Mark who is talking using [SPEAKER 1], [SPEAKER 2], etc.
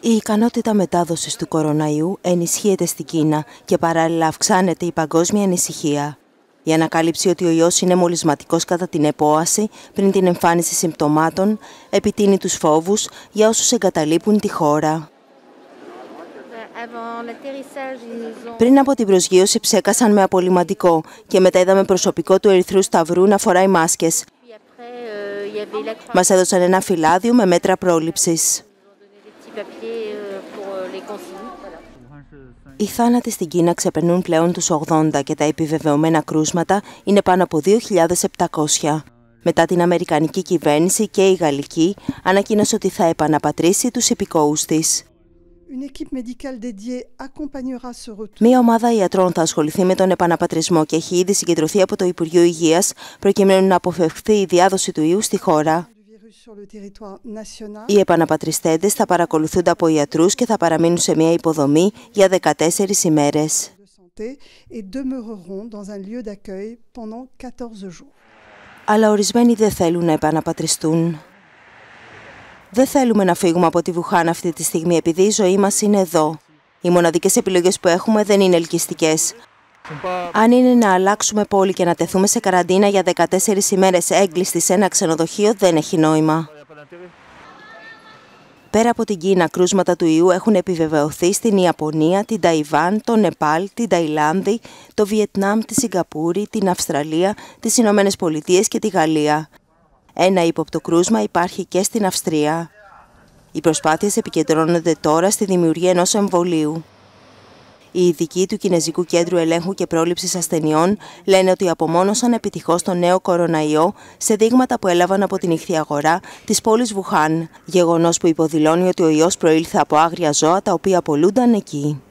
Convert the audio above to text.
[SPEAKER 1] Η ικανότητα μετάδοσης του κοροναϊού ενισχύεται στην Κίνα και παράλληλα αυξάνεται η παγκόσμια ανησυχία. Η ανακάλυψη ότι ο ιός είναι μολυσματικός κατά την επόαση πριν την εμφάνιση συμπτωμάτων επιτείνει τους φόβους για όσους εγκαταλείπουν τη χώρα. Πριν από την προσγείωση ψέκασαν με απολυματικό και μετά είδαμε προσωπικό του Ερυθρού Σταυρού να φοράει μάσκες. Μας έδωσαν ένα φυλάδιο με μέτρα πρόληψης. Euh, Οι θάνατοι στην Κίνα ξεπερνούν πλέον τους 80 και τα επιβεβαιωμένα κρούσματα είναι πάνω από 2.700. Μετά την Αμερικανική κυβέρνηση και η Γαλλική ανακοίνωσε ότι θα επαναπατρίσει τους υπηκόους της. Μία ομάδα ιατρών θα ασχοληθεί με τον επαναπατρισμό και έχει ήδη συγκεντρωθεί από το Υπουργείο Υγείας προκειμένου να αποφευχθεί η διάδοση του ιού στη χώρα. Οι επαναπατριστέντες θα παρακολουθούνται από ιατρούς και θα παραμείνουν σε μια υποδομή για 14 ημέρες. Αλλά ορισμένοι δεν θέλουν να επαναπατριστούν. Δεν θέλουμε να φύγουμε από τη Βουχάν αυτή τη στιγμή επειδή η ζωή μας είναι εδώ. Οι μοναδικές επιλογές που έχουμε δεν είναι ελκυστικές. Αν είναι να αλλάξουμε πόλη και να τεθούμε σε καραντίνα για 14 ημέρες έγκλειστη σε ένα ξενοδοχείο, δεν έχει νόημα. Πέρα από την Κίνα, κρούσματα του ιού έχουν επιβεβαιωθεί στην Ιαπωνία, την Ταϊβάν, το Νεπάλ, την Ταϊλάνδη, το Βιετνάμ, τη Σιγκαπούρη, την Αυστραλία, τις Ηνωμένες Πολιτείες και τη Γαλλία. Ένα ύποπτο κρούσμα υπάρχει και στην Αυστρία. Οι προσπάθειες επικεντρώνονται τώρα στη δημιουργία ενός εμβολίου. Οι ειδικοί του Κινέζικου Κέντρου Ελέγχου και Πρόληψης Ασθενειών λένε ότι απομόνωσαν επιτυχώς τον νέο κοροναϊό σε δείγματα που έλαβαν από την ηχθιαγορά της πόλης Βουχάν. Γεγονός που υποδηλώνει ότι ο ιός προήλθε από άγρια ζώα τα οποία πολλούνταν εκεί.